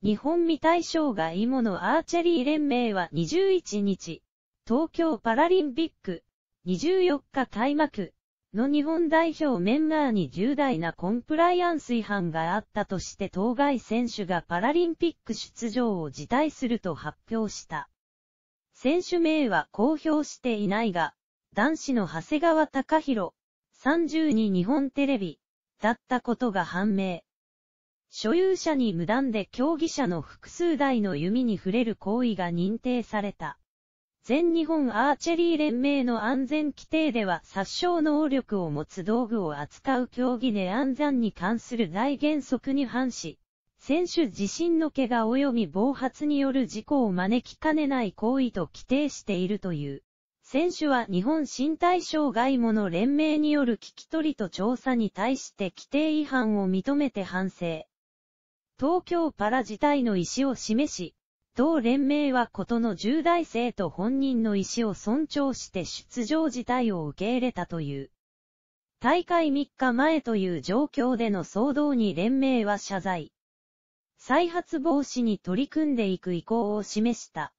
日本未対象外芋のアーチェリー連盟は21日、東京パラリンピック24日開幕の日本代表メンバーに重大なコンプライアンス違反があったとして当該選手がパラリンピック出場を辞退すると発表した。選手名は公表していないが、男子の長谷川隆弘、3 2日本テレビ、だったことが判明。所有者に無断で競技者の複数台の弓に触れる行為が認定された。全日本アーチェリー連盟の安全規定では殺傷能力を持つ道具を扱う競技で安全に関する大原則に反し、選手自身の怪我及び暴発による事故を招きかねない行為と規定しているという。選手は日本身体障害者の連盟による聞き取りと調査に対して規定違反を認めて反省。東京パラ自体の意思を示し、同連盟はことの重大性と本人の意思を尊重して出場自体を受け入れたという。大会3日前という状況での騒動に連盟は謝罪。再発防止に取り組んでいく意向を示した。